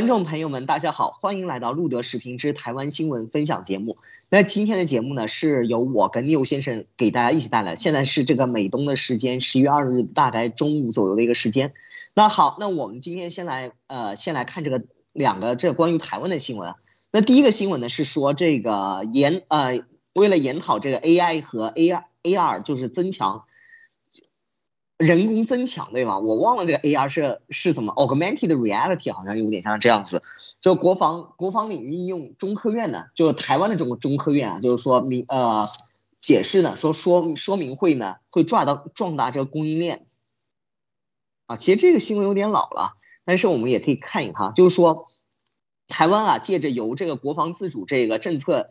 观众朋友们，大家好，欢迎来到路德视频之台湾新闻分享节目。那今天的节目呢，是由我跟牛先生给大家一起带来。现在是这个美东的时间，十一月二日，大概中午左右的一个时间。那好，那我们今天先来，呃，先来看这个两个这关于台湾的新闻。那第一个新闻呢，是说这个研呃，为了研讨这个 AI 和 AR，AR 就是增强。人工增强对吗？我忘了这个 A R 是是什么？Augmented reality 好像有点像这样子。就国防国防领域用中科院呢，就台湾的这中科院啊，就是说明呃解释呢，说说说明会呢会壮大壮大这个供应链。啊，其实这个新闻有点老了，但是我们也可以看一看，就是说台湾啊借着由这个国防自主这个政策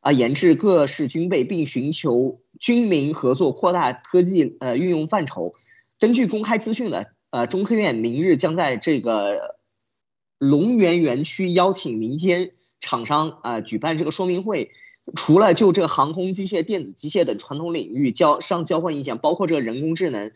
啊，研制各式军备并寻求。军民合作扩大科技呃运用范畴，根据公开资讯呢，呃，中科院明日将在这个龙源园区邀请民间厂商啊举办这个说明会，除了就这个航空机械、电子机械等传统领域交上交换意见，包括这个人工智能，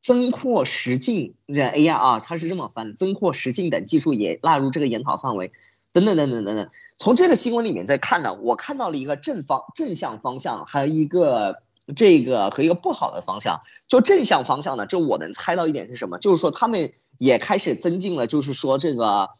增扩实境这 AI 啊，它是这么翻增扩实境等技术也纳入这个研讨范围。等等等等等等，从这个新闻里面再看呢，我看到了一个正方正向方向，还有一个这个和一个不好的方向。就正向方向呢，这我能猜到一点是什么，就是说他们也开始增进了，就是说这个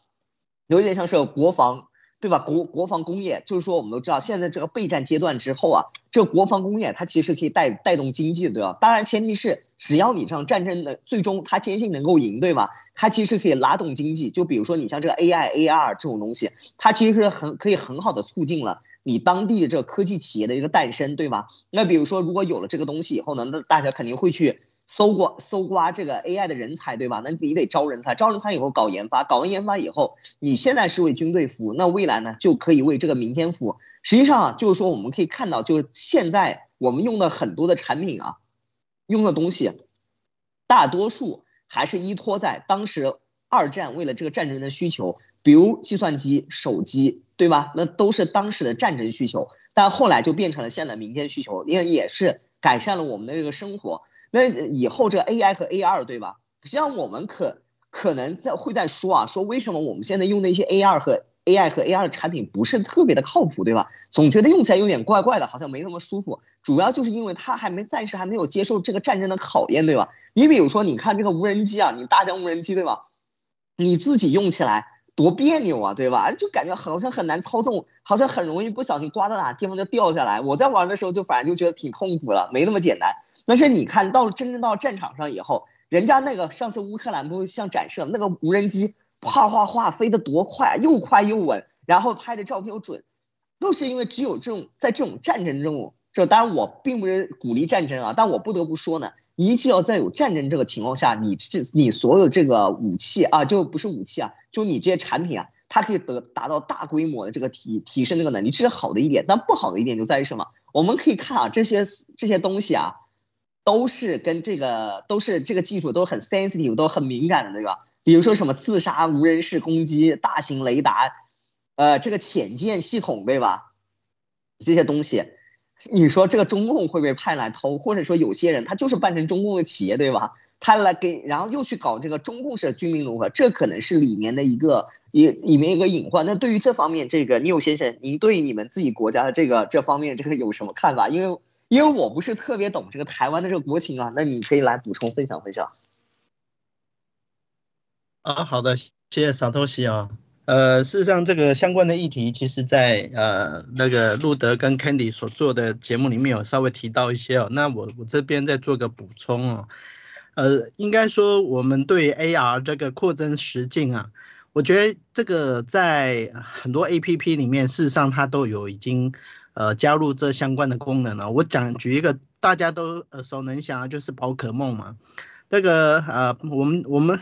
有点像是国防。对吧？国国防工业就是说，我们都知道，现在这个备战阶段之后啊，这国防工业它其实可以带带动经济，对吧？当然前提是，只要你上战争的最终，他坚信能够赢，对吧？它其实可以拉动经济。就比如说你像这个 AI、AR 这种东西，它其实是很可以很好的促进了你当地的这科技企业的一个诞生，对吧？那比如说，如果有了这个东西以后呢，那大家肯定会去。搜刮搜刮这个 AI 的人才，对吧？那你得招人才，招人才以后搞研发，搞完研发以后，你现在是为军队服务，那未来呢就可以为这个明天服务。实际上啊，就是说我们可以看到，就是现在我们用的很多的产品啊，用的东西，大多数还是依托在当时二战为了这个战争的需求，比如计算机、手机，对吧？那都是当时的战争需求，但后来就变成了现在民间需求，因为也是。改善了我们的这个生活，那以后这个 AI 和 AR 对吧？实际上我们可可能在会在说啊，说为什么我们现在用的一些 AR 和 AI 和 AR 的产品不是特别的靠谱，对吧？总觉得用起来有点怪怪的，好像没那么舒服，主要就是因为它还没暂时还没有接受这个战争的考验，对吧？你比如说，你看这个无人机啊，你大疆无人机对吧？你自己用起来。多别扭啊，对吧？就感觉好像很难操纵，好像很容易不小心刮到哪地方就掉下来。我在玩的时候就反正就觉得挺痛苦的，没那么简单。但是你看到真正到战场上以后，人家那个上次乌克兰不是像展示那个无人机，啪啪啪飞得多快，又快又稳，然后拍的照片又准，都是因为只有这种在这种战争中，这当然我并不是鼓励战争啊，但我不得不说呢。一，切要在有战争这个情况下，你这、你所有这个武器啊，就不是武器啊，就你这些产品啊，它可以得达到大规模的这个提提升这个能力，这是好的一点，但不好的一点就在于什么？我们可以看啊，这些这些东西啊，都是跟这个都是这个技术都很 sensitive、都很敏感的对吧？比如说什么自杀无人式攻击、大型雷达、呃，这个潜舰系统，对吧？这些东西。你说这个中共会被派来偷，或者说有些人他就是扮成中共的企业，对吧？他来给，然后又去搞这个中共式的军民融合，这可能是里面的一个隐里面一个隐患。那对于这方面，这个牛先生，您对你们自己国家的这个这方面这个有什么看法？因为因为我不是特别懂这个台湾的这个国情啊，那你可以来补充分享分享。啊，好的，谢谢小东西啊。呃，事实上，这个相关的议题，其实在呃那个路德跟 c a n d y 所做的节目里面有稍微提到一些哦。那我我这边再做个补充哦。呃，应该说，我们对 AR 这个扩增实境啊，我觉得这个在很多 APP 里面，事实上它都有已经呃加入这相关的功能了。我讲举一个大家都耳熟能详就是宝可梦嘛。那个啊，我们我们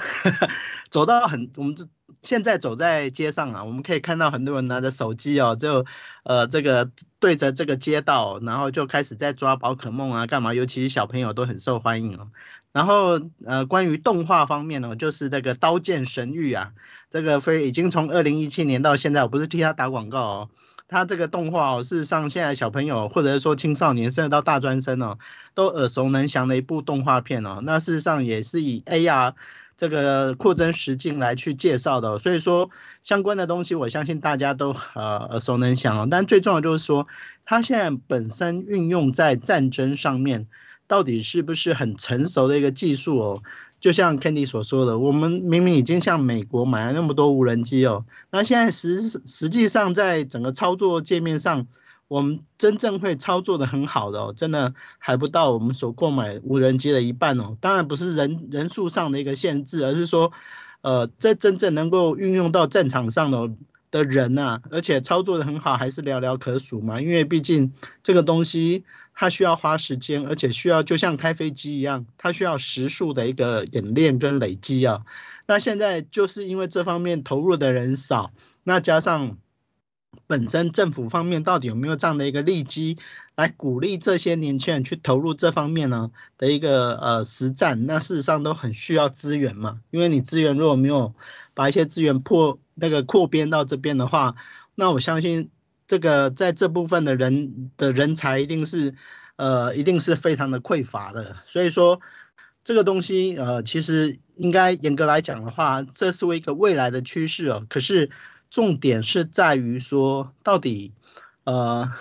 走到很我们这。现在走在街上啊，我们可以看到很多人拿着手机哦，就，呃，这个对着这个街道，然后就开始在抓宝可梦啊，干嘛？尤其是小朋友都很受欢迎哦。然后呃，关于动画方面呢，就是那个《刀剑神域》啊，这个非已经从二零一七年到现在，我不是替他打广告哦，他这个动画哦，事实上现在小朋友或者说青少年，甚至到大专生哦，都耳熟能详的一部动画片哦。那事实上也是以 AR。这个扩增实境来去介绍的，所以说相关的东西，我相信大家都呃耳熟能详哦。但最重要就是说，它现在本身运用在战争上面，到底是不是很成熟的一个技术哦？就像 Candy 所说的，我们明明已经向美国买了那么多无人机哦，那现在实实际上在整个操作界面上。我们真正会操作的很好的哦，真的还不到我们所购买无人机的一半哦。当然不是人人数上的一个限制，而是说，呃，这真正能够运用到战场上的的人呐，而且操作的很好，还是寥寥可数嘛。因为毕竟这个东西它需要花时间，而且需要就像开飞机一样，它需要时速的一个演练跟累积啊。那现在就是因为这方面投入的人少，那加上。本身政府方面到底有没有这样的一个利基，来鼓励这些年轻人去投入这方面呢的一个呃实战，那事实上都很需要资源嘛，因为你资源如果没有把一些资源扩那个扩编到这边的话，那我相信这个在这部分的人的人才一定是呃一定是非常的匮乏的，所以说这个东西呃其实应该严格来讲的话，这是一个未来的趋势哦，可是。重点是在于说，到底，呃，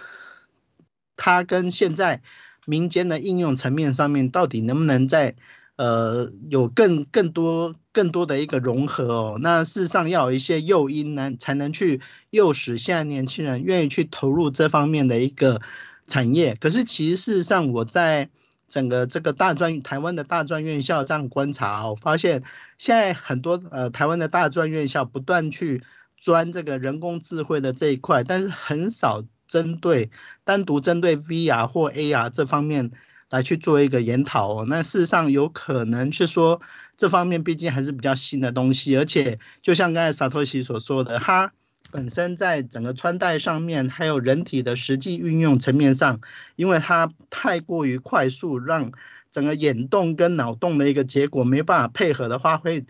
它跟现在民间的应用层面上面，到底能不能在呃有更更多更多的一个融合哦？那事实上要有一些诱因呢，才能去诱使现在年轻人愿意去投入这方面的一个产业。可是，其实事实上，我在整个这个大专台湾的大专院校这样观察，我发现现在很多呃台湾的大专院校不断去。专这个人工智慧的这一块，但是很少针对单独针对 VR 或 AR 这方面来去做一个研讨哦。那事实上有可能是说，这方面毕竟还是比较新的东西，而且就像刚才萨托西所说的，它本身在整个穿戴上面，还有人体的实际运用层面上，因为它太过于快速，让整个眼动跟脑动的一个结果没办法配合的话，会。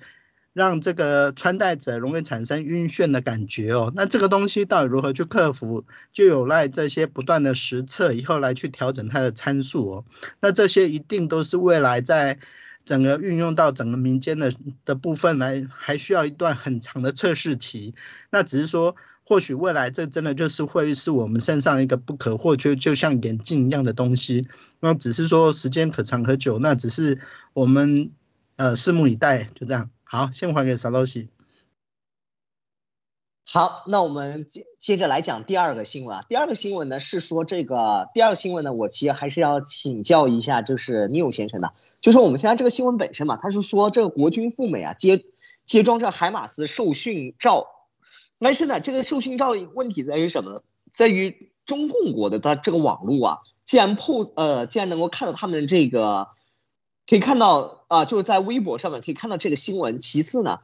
让这个穿戴者容易产生晕眩的感觉哦。那这个东西到底如何去克服，就有赖这些不断的实测以后来去调整它的参数哦。那这些一定都是未来在整个运用到整个民间的的部分来，还需要一段很长的测试期。那只是说，或许未来这真的就是会是我们身上一个不可或缺，就像眼镜一样的东西。那只是说时间可长可久，那只是我们呃拭目以待，就这样。好，先还给沙老师。好，那我们接接着来讲第二个新闻啊。第二个新闻呢是说这个第二个新闻呢，我其实还是要请教一下，就是 n e w 先生的。就是我们现在这个新闻本身嘛，他是说这个国军赴美啊，接接装这海马斯受训照。但是呢，这个受训照问题在于什么呢？在于中共国的他这个网络啊，既然 pose 呃，既然能够看到他们这个。可以看到啊，就是在微博上面可以看到这个新闻。其次呢，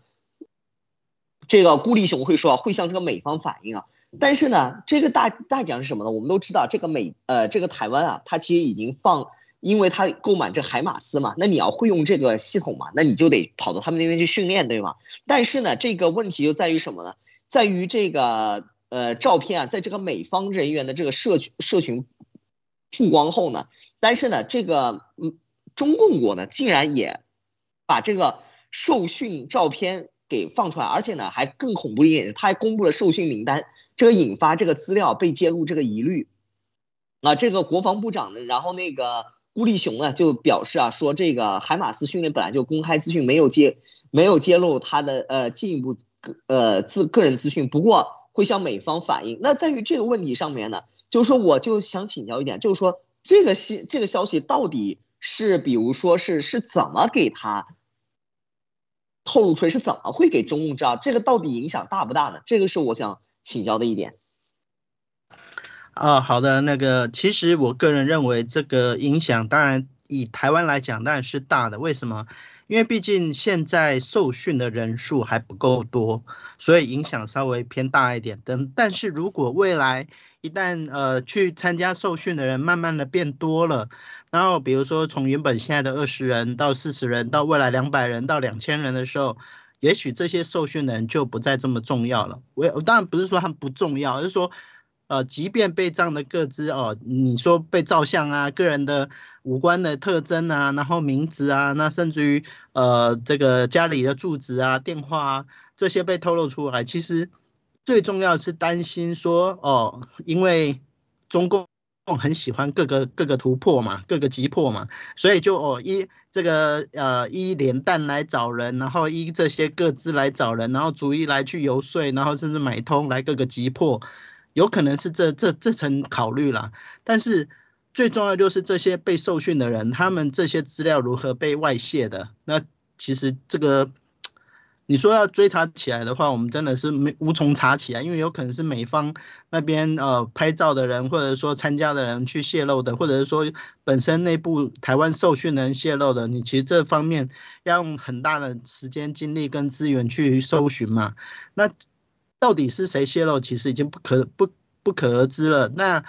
这个孤立熊会说会向这个美方反映啊。但是呢，这个大大奖是什么呢？我们都知道，这个美呃，这个台湾啊，它其实已经放，因为它购买这海马斯嘛，那你要会用这个系统嘛，那你就得跑到他们那边去训练，对吗？但是呢，这个问题就在于什么呢？在于这个呃照片啊，在这个美方人员的这个社群社群曝光后呢，但是呢，这个嗯。中共国呢，竟然也把这个受训照片给放出来，而且呢，还更恐怖一点，他还公布了受训名单，这个引发这个资料被揭露这个疑虑。啊，这个国防部长呢，然后那个孤立雄呢，就表示啊，说这个海马斯训练本来就公开资讯，没有揭，没有揭露他的呃进一步呃自个人资讯，不过会向美方反映。那在于这个问题上面呢，就是说，我就想请教一点，就是说这个信这个消息到底？是，比如说是是怎么给他透露出来，是怎么会给中共知道这个到底影响大不大呢？这个是我想请教的一点。啊，好的，那个其实我个人认为这个影响，当然以台湾来讲，当然是大的。为什么？因为毕竟现在受训的人数还不够多，所以影响稍微偏大一点。等，但是如果未来一旦呃去参加受训的人慢慢的变多了，然后比如说从原本现在的二十人到四十人，到未来两百人到两千人的时候，也许这些受训的人就不再这么重要了。我当然不是说他们不重要，而是说。呃，即便被这样的各自哦，你说被照相啊，个人的五官的特征啊，然后名字啊，那甚至于呃，这个家里的住址啊、电话啊这些被透露出来，其实最重要是担心说哦，因为中共很喜欢各个各个突破嘛，各个击破嘛，所以就哦一这个呃一连弹来找人，然后一这些各自来找人，然后逐一来去游说，然后甚至买通来各个击破。有可能是这这这层考虑了，但是最重要就是这些被受训的人，他们这些资料如何被外泄的？那其实这个你说要追查起来的话，我们真的是没无从查起啊，因为有可能是美方那边呃拍照的人，或者说参加的人去泄露的，或者是说本身内部台湾受训人泄露的，你其实这方面要用很大的时间、精力跟资源去搜寻嘛，那。到底是谁泄露？其实已经不可不不可而知了。那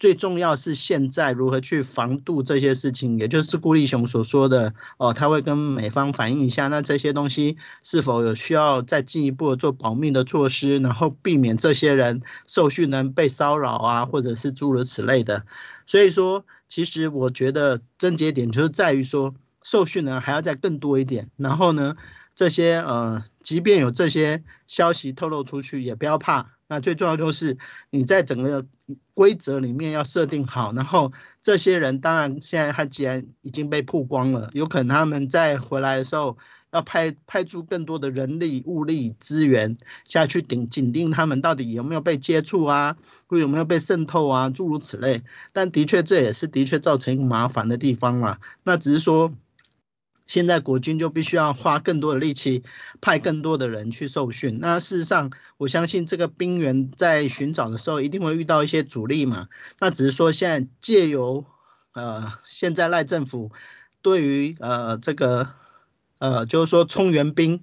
最重要是现在如何去防堵这些事情，也就是顾立雄所说的哦，他会跟美方反映一下，那这些东西是否有需要再进一步做保密的措施，然后避免这些人受训人被骚扰啊，或者是诸如此类的。所以说，其实我觉得症结点就是在于说，受训人还要再更多一点，然后呢？这些呃，即便有这些消息透露出去，也不要怕。那最重要就是你在整个规则里面要设定好。然后这些人，当然现在他既然已经被曝光了，有可能他们在回来的时候要派派出更多的人力、物力资源下去顶紧盯他们到底有没有被接触啊，或有没有被渗透啊，诸如此类。但的确，这也是的确造成麻烦的地方啦。那只是说。现在国军就必须要花更多的力气，派更多的人去受训。那事实上，我相信这个兵员在寻找的时候一定会遇到一些阻力嘛。那只是说，现在借由呃，现在赖政府对于呃这个呃，就是说充援兵，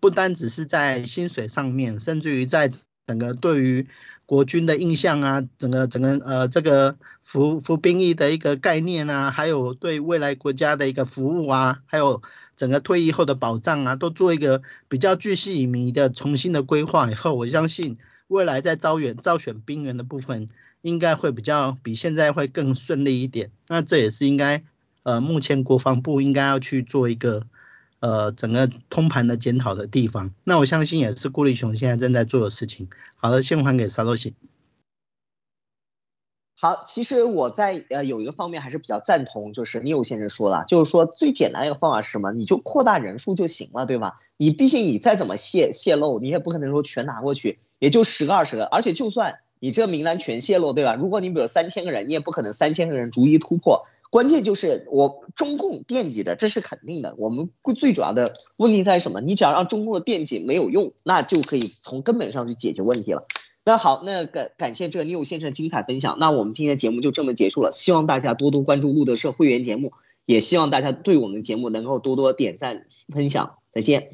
不单只是在薪水上面，甚至于在。整个对于国军的印象啊，整个整个呃这个服服兵役的一个概念啊，还有对未来国家的一个服务啊，还有整个退役后的保障啊，都做一个比较具细迷的重新的规划以后，我相信未来在招远招选兵员的部分应该会比较比现在会更顺利一点。那这也是应该呃目前国防部应该要去做一个。呃，整个通盘的检讨的地方，那我相信也是顾立雄现在正在做的事情。好的，先还给沙洛西。好，其实我在呃有一个方面还是比较赞同，就是你有先生说了，就是说最简单一个方法是什么？你就扩大人数就行了，对吧？你毕竟你再怎么泄泄露，你也不可能说全拿过去，也就十个二十个，而且就算。你这名单全泄露，对吧？如果你比如三千个人，你也不可能三千个人逐一突破。关键就是我中共惦记着，这是肯定的。我们最主要的问题在什么？你只要让中共的惦记没有用，那就可以从根本上去解决问题了。那好，那感感谢这个 new 先生精彩分享。那我们今天的节目就这么结束了。希望大家多多关注路德社会员节目，也希望大家对我们的节目能够多多点赞、分享。再见。